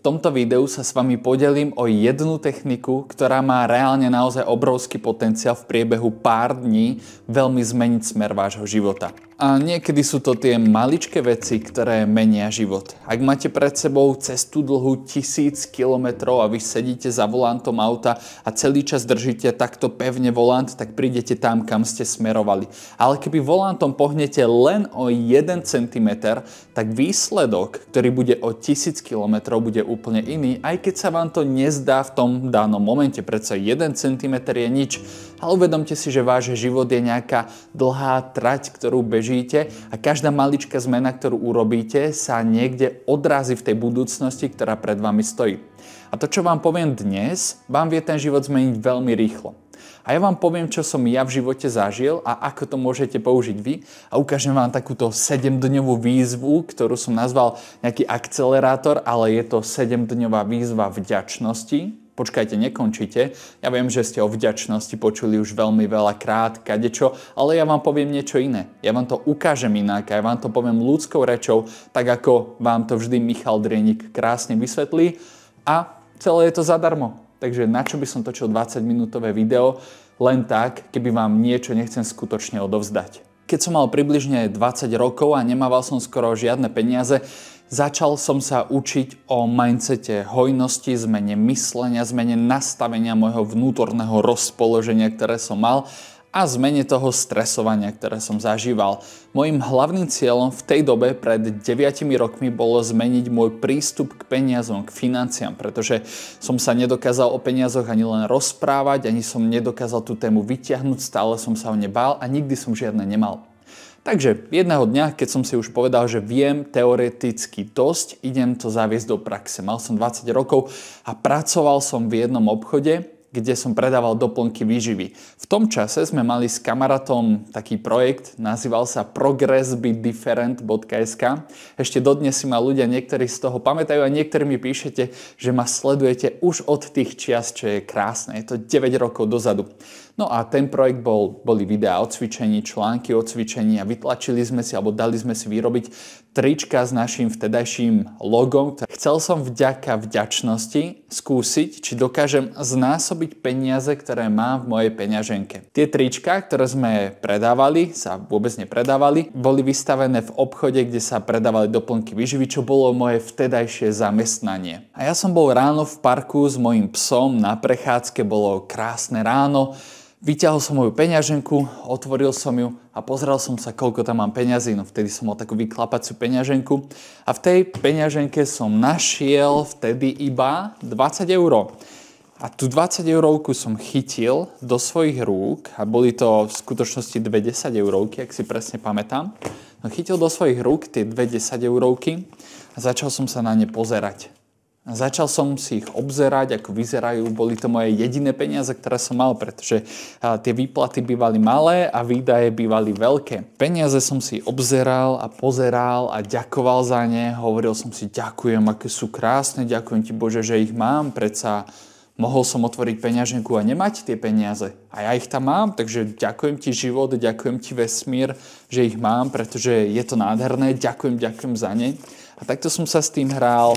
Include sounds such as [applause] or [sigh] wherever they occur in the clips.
V tomto videu sa s vami podelím o jednu techniku, ktorá má reálne naozaj obrovský potenciál v priebehu pár dní veľmi zmeniť smer vášho života. A niekedy sú to tie maličké veci, ktoré menia život. Ak máte pred sebou cestu dlhú tisíc kilometrov a vy sedíte za volantom auta a celý čas držíte takto pevne volant, tak prídete tam, kam ste smerovali. Ale keby volantom pohnete len o 1 cm, tak výsledok, ktorý bude o tisíc kilometrov, bude úplne iný, aj keď sa vám to nezdá v tom danom momente. predsa 1 cm je nič ale uvedomte si, že váš život je nejaká dlhá trať, ktorú bežíte a každá maličká zmena, ktorú urobíte, sa niekde odrazí v tej budúcnosti, ktorá pred vami stojí. A to, čo vám poviem dnes, vám vie ten život zmeniť veľmi rýchlo. A ja vám poviem, čo som ja v živote zažil a ako to môžete použiť vy a ukážem vám takúto 7-dňovú výzvu, ktorú som nazval nejaký akcelerátor, ale je to 7-dňová výzva vďačnosti, Počkajte, nekončite. Ja viem, že ste o vďačnosti počuli už veľmi veľa krát, kadečo, ale ja vám poviem niečo iné. Ja vám to ukážem inak a ja vám to poviem ľudskou rečou, tak ako vám to vždy Michal Drienik krásne vysvetlí a celé je to zadarmo. Takže na čo by som točil 20 minútové video len tak, keby vám niečo nechcem skutočne odovzdať. Keď som mal približne 20 rokov a nemával som skoro žiadne peniaze, Začal som sa učiť o mindsete hojnosti, zmene myslenia, zmene nastavenia môjho vnútorného rozpoloženia, ktoré som mal a zmene toho stresovania, ktoré som zažíval. Mojím hlavným cieľom v tej dobe pred 9 rokmi bolo zmeniť môj prístup k peniazom, k financiám, pretože som sa nedokázal o peniazoch ani len rozprávať, ani som nedokázal tú tému vyťahnuť, stále som sa o ne bál a nikdy som žiadne nemal. Takže jedného dňa, keď som si už povedal, že viem teoreticky dosť, idem to zaviesť do praxe. Mal som 20 rokov a pracoval som v jednom obchode, kde som predával doplnky výživy. V tom čase sme mali s kamarátom taký projekt, nazýval sa progressbedifferent.sk. Ešte dodnes si ma ľudia niektorí z toho pamätajú a niektorí mi píšete, že ma sledujete už od tých čias, čo je krásne. Je to 9 rokov dozadu. No a ten projekt bol, boli videá o cvičení, články o cvičení a vytlačili sme si alebo dali sme si vyrobiť trička s našim vtedajším logom. Chcel som vďaka vďačnosti skúsiť, či dokážem znásobiť peniaze, ktoré mám v mojej peňaženke. Tie trička, ktoré sme predávali, sa vôbec nepredávali, boli vystavené v obchode, kde sa predávali doplnky výživy, čo bolo moje vtedajšie zamestnanie. A ja som bol ráno v parku s mojim psom na prechádzke, bolo krásne ráno, Vyťahol som moju peňaženku, otvoril som ju a pozrel som sa, koľko tam mám peňazí. No vtedy som mal takú vyklapaciu peňaženku a v tej peňaženke som našiel vtedy iba 20 eur. A tú 20 eurovku som chytil do svojich rúk a boli to v skutočnosti 20 eurovky, ak si presne pamätám. No chytil do svojich rúk tie 20 eurovky a začal som sa na ne pozerať. Začal som si ich obzerať, ako vyzerajú. Boli to moje jediné peniaze, ktoré som mal, pretože tie výplaty bývali malé a výdaje bývali veľké. Peniaze som si obzeral a pozeral a ďakoval za ne. Hovoril som si, ďakujem, aké sú krásne, ďakujem ti Bože, že ich mám. Predsa mohol som otvoriť peňaženku a nemať tie peniaze. A ja ich tam mám, takže ďakujem ti život, ďakujem ti vesmír, že ich mám, pretože je to nádherné, ďakujem, ďakujem za ne. A takto som sa s tým hral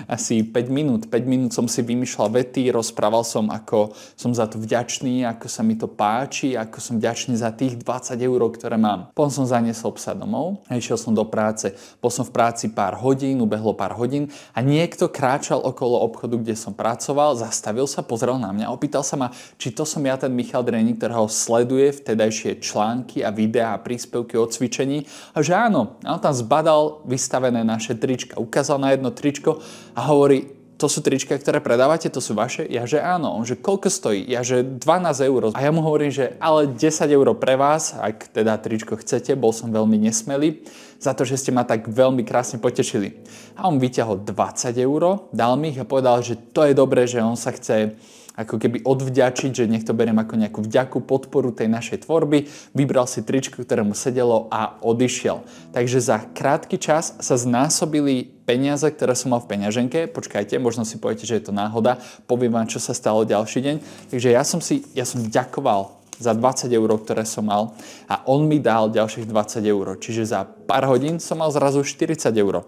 asi 5 minút. 5 minút som si vymýšľal vety, rozprával som, ako som za to vďačný, ako sa mi to páči, ako som vďačný za tých 20 eur, ktoré mám. Potom som zaniesol psa domov a išiel som do práce. Bol som v práci pár hodín, ubehlo pár hodín a niekto kráčal okolo obchodu, kde som pracoval, zastavil sa, pozrel na mňa, opýtal sa ma, či to som ja ten Michal Dreník, ktorého sleduje vtedajšie články a videá a príspevky o cvičení. A že áno, on tam zbadal vystavené naše trička. Ukázal na jedno tričko a a hovorí, to sú trička, ktoré predávate, to sú vaše? Ja, že áno. On, že koľko stojí? Ja, že 12 eur. A ja mu hovorím, že ale 10 eur pre vás, ak teda tričko chcete, bol som veľmi nesmelý, za to, že ste ma tak veľmi krásne potešili. A on vyťahol 20 eur, dal mi ich a povedal, že to je dobré, že on sa chce ako keby odvďačiť, že nech to beriem ako nejakú vďaku, podporu tej našej tvorby. Vybral si tričko, ktoré mu sedelo a odišiel. Takže za krátky čas sa znásobili peniaze, ktoré som mal v peňaženke. Počkajte, možno si poviete, že je to náhoda. Poviem vám, čo sa stalo ďalší deň. Takže ja som si, ja som ďakoval za 20 eur, ktoré som mal a on mi dal ďalších 20 eur. Čiže za pár hodín som mal zrazu 40 eur.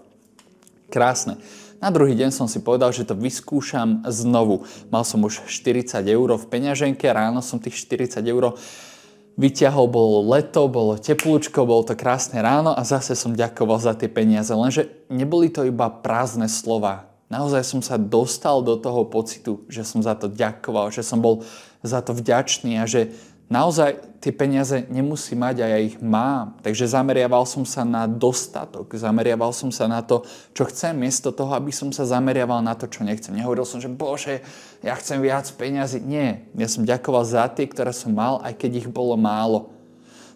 Krásne. Na druhý deň som si povedal, že to vyskúšam znovu. Mal som už 40 eur v peňaženke, ráno som tých 40 eur vyťahol, bolo leto, bolo teplúčko, bolo to krásne ráno a zase som ďakoval za tie peniaze. Lenže neboli to iba prázdne slova. Naozaj som sa dostal do toho pocitu, že som za to ďakoval, že som bol za to vďačný a že naozaj tie peniaze nemusí mať a ja ich mám. Takže zameriaval som sa na dostatok, zameriaval som sa na to, čo chcem, miesto toho, aby som sa zameriaval na to, čo nechcem. Nehovoril som, že bože, ja chcem viac peniazy. Nie, ja som ďakoval za tie, ktoré som mal, aj keď ich bolo málo.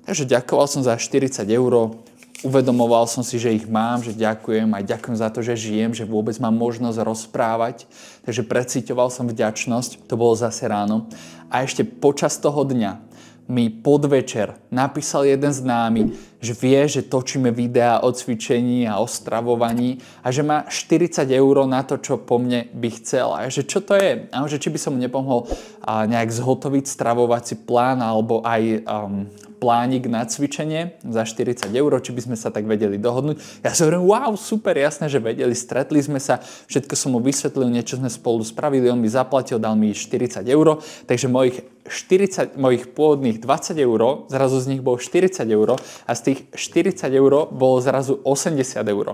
Takže ďakoval som za 40 eur, uvedomoval som si, že ich mám, že ďakujem aj ďakujem za to, že žijem, že vôbec mám možnosť rozprávať. Takže preciťoval som vďačnosť, to bolo zase ráno. A ešte počas toho dňa mi podvečer napísal jeden námi, že vie, že točíme videá o cvičení a o stravovaní a že má 40 eur na to, čo po mne by chcel. A že čo to je? A že či by som mu nepomohol nejak zhotoviť stravovací plán alebo aj um, plánik na cvičenie za 40 eur, či by sme sa tak vedeli dohodnúť. Ja som hovorím, wow, super, jasné, že vedeli, stretli sme sa, všetko som mu vysvetlil, niečo sme spolu spravili, on mi zaplatil, dal mi 40 eur, takže mojich 40, mojich pôvodných 20 eur, zrazu z nich bolo 40 eur a z tých 40 eur bolo zrazu 80 eur.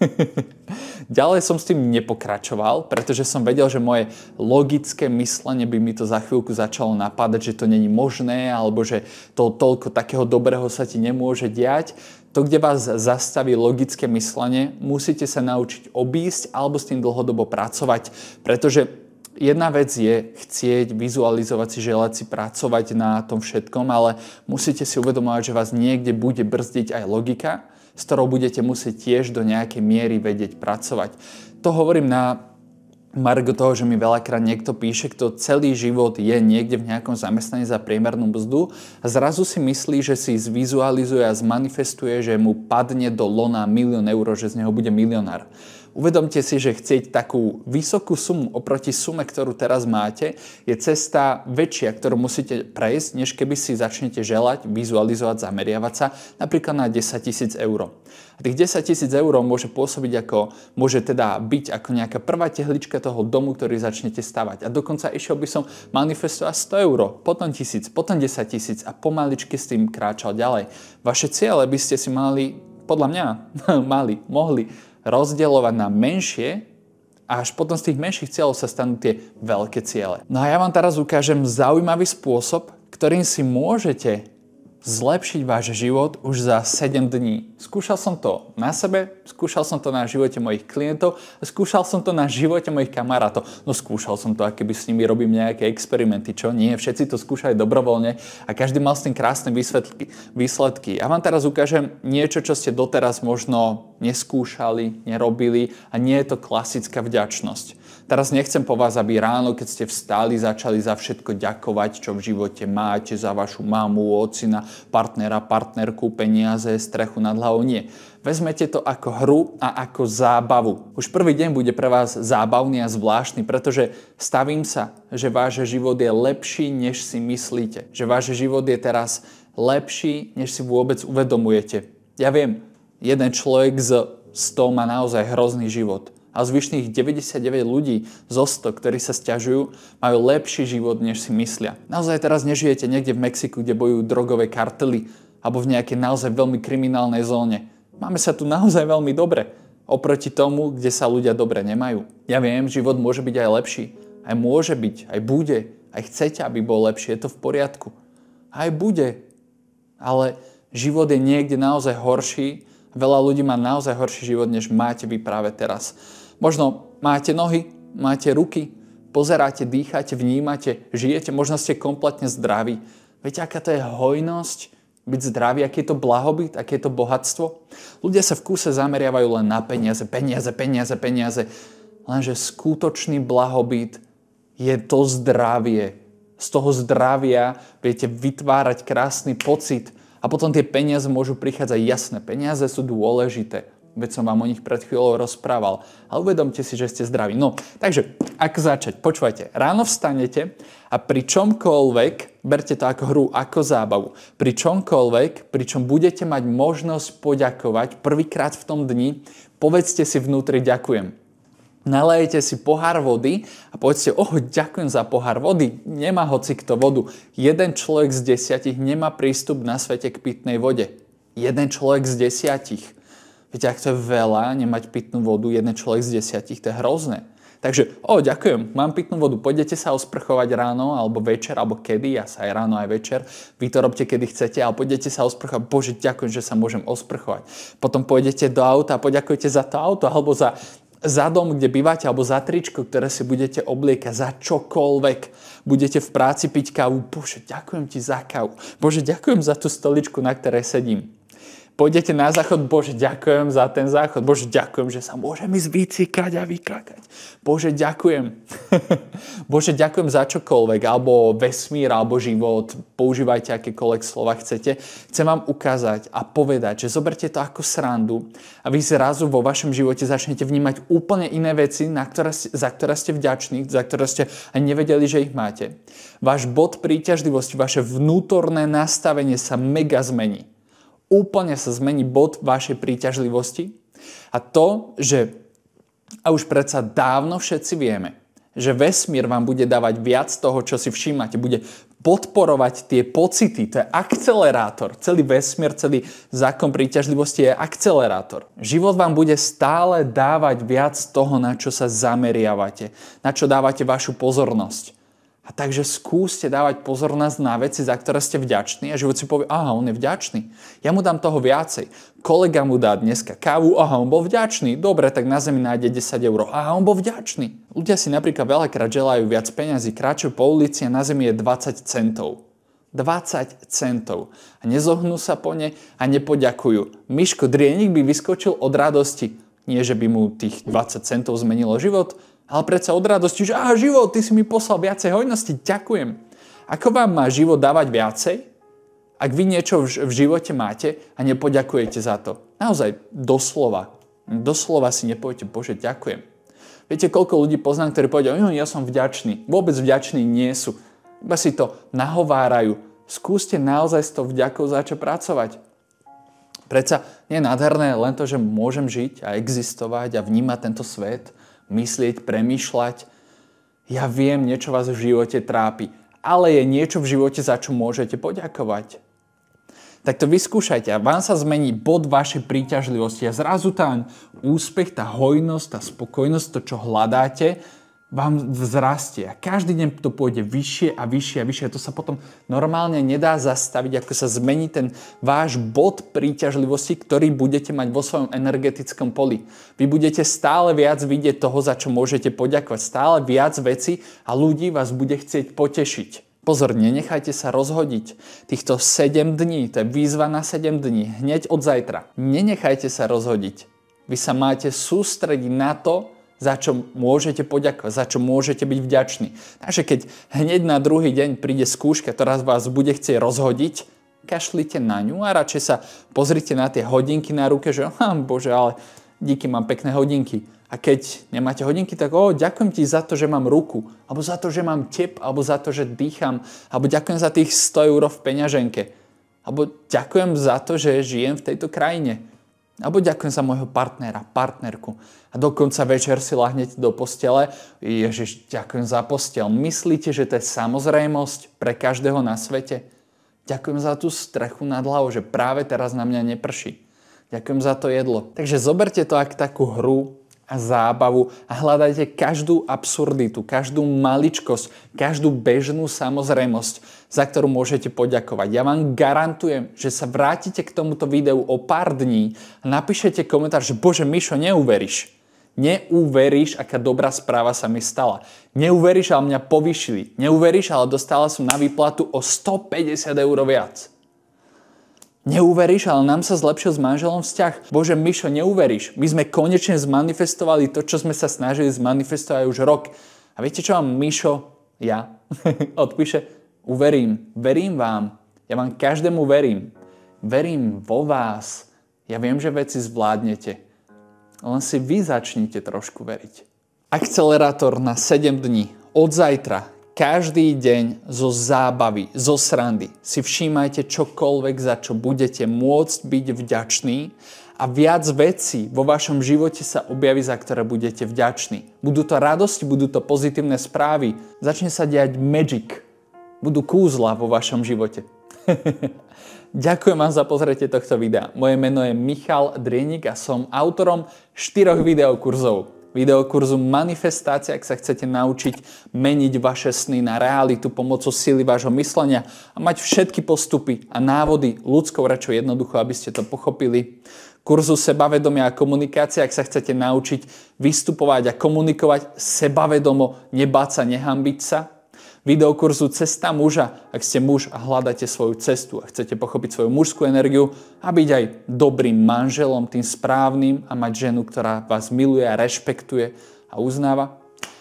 [laughs] Ďalej som s tým nepokračoval, pretože som vedel, že moje logické myslenie by mi to za chvíľku začalo napadať, že to není možné alebo že to toľko takého dobrého sa ti nemôže diať. To, kde vás zastaví logické myslenie, musíte sa naučiť obísť alebo s tým dlhodobo pracovať, pretože jedna vec je chcieť, vizualizovať si, želať si, pracovať na tom všetkom, ale musíte si uvedomovať, že vás niekde bude brzdiť aj logika, s ktorou budete musieť tiež do nejakej miery vedieť pracovať. To hovorím na Margo toho, že mi veľakrát niekto píše, kto celý život je niekde v nejakom zamestnaní za priemernú mzdu a zrazu si myslí, že si zvizualizuje a zmanifestuje, že mu padne do lona milión eur, že z neho bude milionár. Uvedomte si, že chcieť takú vysokú sumu oproti sume, ktorú teraz máte, je cesta väčšia, ktorú musíte prejsť, než keby si začnete želať, vizualizovať, zameriavať sa napríklad na 10 tisíc eur. A tých 10 tisíc eur môže pôsobiť ako, môže teda byť ako nejaká prvá tehlička toho domu, ktorý začnete stavať. A dokonca išiel by som manifestovať 100 eur, potom 1000, potom 10 tisíc a pomaličky s tým kráčal ďalej. Vaše ciele by ste si mali podľa mňa [laughs] mali, mohli rozdielovať na menšie a až potom z tých menších cieľov sa stanú tie veľké ciele. No a ja vám teraz ukážem zaujímavý spôsob, ktorým si môžete zlepšiť váš život už za 7 dní. Skúšal som to na sebe, skúšal som to na živote mojich klientov, skúšal som to na živote mojich kamarátov. No skúšal som to, keby s nimi robím nejaké experimenty, čo nie, všetci to skúšali dobrovoľne a každý mal s tým krásne výsledky. výsledky. Ja vám teraz ukážem niečo, čo ste doteraz možno neskúšali, nerobili a nie je to klasická vďačnosť. Teraz nechcem po vás, aby ráno, keď ste vstali, začali za všetko ďakovať, čo v živote máte, za vašu mamu, ocina, partnera, partnerku, peniaze, strechu nad hlavou. Nie. Vezmete to ako hru a ako zábavu. Už prvý deň bude pre vás zábavný a zvláštny, pretože stavím sa, že váš život je lepší, než si myslíte. Že váš život je teraz lepší, než si vôbec uvedomujete. Ja viem, jeden človek z 100 má naozaj hrozný život a zvyšných 99 ľudí zo 100, ktorí sa stiažujú, majú lepší život, než si myslia. Naozaj teraz nežijete niekde v Mexiku, kde bojujú drogové kartely, alebo v nejakej naozaj veľmi kriminálnej zóne. Máme sa tu naozaj veľmi dobre, oproti tomu, kde sa ľudia dobre nemajú. Ja viem, život môže byť aj lepší. Aj môže byť, aj bude, aj chcete, aby bol lepší, je to v poriadku. Aj bude, ale život je niekde naozaj horší Veľa ľudí má naozaj horší život, než máte vy práve teraz. Možno máte nohy, máte ruky, pozeráte, dýchate, vnímate, žijete, možno ste kompletne zdraví. Viete, aká to je hojnosť, byť zdravý, aký je to blahobyt, aké je to bohatstvo. Ľudia sa v kúse zameriavajú len na peniaze, peniaze, peniaze, peniaze. Lenže skutočný blahobyt je to zdravie. Z toho zdravia viete vytvárať krásny pocit, a potom tie peniaze môžu prichádzať. Jasné, peniaze sú dôležité. Veď som vám o nich pred chvíľou rozprával. A uvedomte si, že ste zdraví. No, takže, ak začať? Počúvajte, ráno vstanete a pri čomkoľvek, berte to ako hru, ako zábavu, pri čomkoľvek, pri čom budete mať možnosť poďakovať prvýkrát v tom dni, povedzte si vnútri ďakujem. Nalejte si pohár vody a povedzte, oh, ďakujem za pohár vody. Nemá hoci kto vodu. Jeden človek z desiatich nemá prístup na svete k pitnej vode. Jeden človek z desiatich. Viete, ak to je veľa, nemať pitnú vodu, jeden človek z desiatich, to je hrozné. Takže, o, ďakujem, mám pitnú vodu, pôjdete sa osprchovať ráno, alebo večer, alebo kedy, ja sa aj ráno, aj večer, vy to robte, kedy chcete, ale pôjdete sa osprchovať, bože, ďakujem, že sa môžem osprchovať. Potom pôjdete do auta a poďakujete za to auto, alebo za za dom, kde bývate, alebo za tričko, ktoré si budete obliekať, za čokoľvek. Budete v práci piť kávu. Bože, ďakujem ti za kávu. Bože, ďakujem za tú stoličku, na ktorej sedím pôjdete na záchod, Bože, ďakujem za ten záchod. Bože, ďakujem, že sa môžem ísť vycikať a vykakať. Bože, ďakujem. [laughs] Bože, ďakujem za čokoľvek, alebo vesmír, alebo život. Používajte akékoľvek slova chcete. Chcem vám ukázať a povedať, že zoberte to ako srandu a vy zrazu vo vašom živote začnete vnímať úplne iné veci, na ktoré, za ktoré ste vďační, za ktoré ste ani nevedeli, že ich máte. Váš bod príťažlivosti, vaše vnútorné nastavenie sa mega zmení úplne sa zmení bod vašej príťažlivosti a to, že a už predsa dávno všetci vieme, že vesmír vám bude dávať viac toho, čo si všímate, bude podporovať tie pocity, to je akcelerátor. Celý vesmír, celý zákon príťažlivosti je akcelerátor. Život vám bude stále dávať viac toho, na čo sa zameriavate, na čo dávate vašu pozornosť. A takže skúste dávať pozornosť na veci, za ktoré ste vďační a život si povie, aha, on je vďačný. Ja mu dám toho viacej. Kolega mu dá dneska kávu, aha, on bol vďačný. Dobre, tak na zemi nájde 10 eur. Aha, on bol vďačný. Ľudia si napríklad veľakrát želajú viac peňazí, kráčajú po ulici a na zemi je 20 centov. 20 centov. A nezohnú sa po ne a nepoďakujú. Myško Drienik by vyskočil od radosti. Nie, že by mu tých 20 centov zmenilo život, ale predsa od radosti, že aha, život, ty si mi poslal viacej hojnosti, ďakujem. Ako vám má život dávať viacej, ak vy niečo v živote máte a nepoďakujete za to? Naozaj, doslova. Doslova si nepoviete, Bože, ďakujem. Viete, koľko ľudí poznám, ktorí povedia, ja som vďačný. Vôbec vďační nie sú. Iba si to nahovárajú. Skúste naozaj s to vďakou začať pracovať. Predsa nie je nádherné len to, že môžem žiť a existovať a vnímať tento svet, myslieť, premyšľať. Ja viem, niečo vás v živote trápi, ale je niečo v živote, za čo môžete poďakovať. Tak to vyskúšajte a vám sa zmení bod vašej príťažlivosti a zrazu tá úspech, tá hojnosť, tá spokojnosť, to, čo hľadáte, vám vzrastie. A každý deň to pôjde vyššie a vyššie a vyššie. A to sa potom normálne nedá zastaviť, ako sa zmení ten váš bod príťažlivosti, ktorý budete mať vo svojom energetickom poli. Vy budete stále viac vidieť toho, za čo môžete poďakovať. Stále viac veci a ľudí vás bude chcieť potešiť. Pozor, nenechajte sa rozhodiť. Týchto 7 dní, to je výzva na 7 dní, hneď od zajtra. Nenechajte sa rozhodiť. Vy sa máte sústrediť na to, za čo môžete poďakovať, za čo môžete byť vďační. Takže keď hneď na druhý deň príde skúška, ktorá vás bude chcieť rozhodiť, kašlite na ňu a radšej sa pozrite na tie hodinky na ruke, že oh, bože, ale díky, mám pekné hodinky. A keď nemáte hodinky, tak o, ďakujem ti za to, že mám ruku, alebo za to, že mám tep, alebo za to, že dýcham, alebo ďakujem za tých 100 eur v peňaženke, alebo ďakujem za to, že žijem v tejto krajine alebo ďakujem za môjho partnera, partnerku. A dokonca večer si lahnete do postele. Ježiš, ďakujem za postel. Myslíte, že to je samozrejmosť pre každého na svete? Ďakujem za tú strechu nad hlavou, že práve teraz na mňa neprší. Ďakujem za to jedlo. Takže zoberte to ako takú hru a zábavu a hľadajte každú absurditu, každú maličkosť, každú bežnú samozrejmosť, za ktorú môžete poďakovať. Ja vám garantujem, že sa vrátite k tomuto videu o pár dní a napíšete komentár, že bože Mišo, neuveríš. Neuveríš, aká dobrá správa sa mi stala. Neuveríš, ale mňa povyšili. Neuveríš, ale dostala som na výplatu o 150 eur viac. Neuveríš, ale nám sa zlepšil s manželom vzťah. Bože, Mišo, neuveríš. My sme konečne zmanifestovali to, čo sme sa snažili zmanifestovať už rok. A viete, čo vám Mišo, ja, [laughs] odpíše? Uverím. Verím vám. Ja vám každému verím. Verím vo vás. Ja viem, že veci zvládnete. Len si vy začnite trošku veriť. Akcelerátor na 7 dní. Od zajtra každý deň zo zábavy, zo srandy si všímajte čokoľvek, za čo budete môcť byť vďační a viac vecí vo vašom živote sa objaví, za ktoré budete vďační. Budú to radosti, budú to pozitívne správy, začne sa diať magic, budú kúzla vo vašom živote. [laughs] Ďakujem vám za pozretie tohto videa. Moje meno je Michal Drienik a som autorom štyroch videokurzov videokurzu Manifestácia, ak sa chcete naučiť meniť vaše sny na realitu pomocou síly vášho myslenia a mať všetky postupy a návody ľudskou rečou jednoducho, aby ste to pochopili. Kurzu sebavedomia a komunikácia, ak sa chcete naučiť vystupovať a komunikovať sebavedomo, nebáť sa, nehambiť sa videokurzu Cesta muža, ak ste muž a hľadáte svoju cestu a chcete pochopiť svoju mužskú energiu a byť aj dobrým manželom, tým správnym a mať ženu, ktorá vás miluje a rešpektuje a uznáva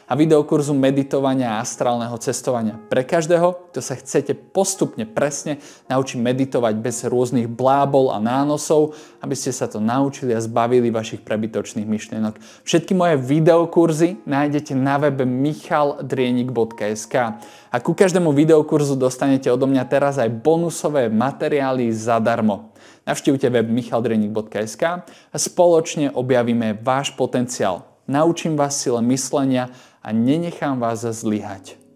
a videokurzu meditovania a astrálneho cestovania pre každého, kto sa chcete postupne presne naučiť meditovať bez rôznych blábol a nánosov, aby ste sa to naučili a zbavili vašich prebytočných myšlienok. Všetky moje videokurzy nájdete na webe michaldrienik.sk a ku každému videokurzu dostanete odo mňa teraz aj bonusové materiály zadarmo. Navštívte web michaldrienik.sk a spoločne objavíme váš potenciál. Naučím vás sile myslenia a nenechám vás zlyhať.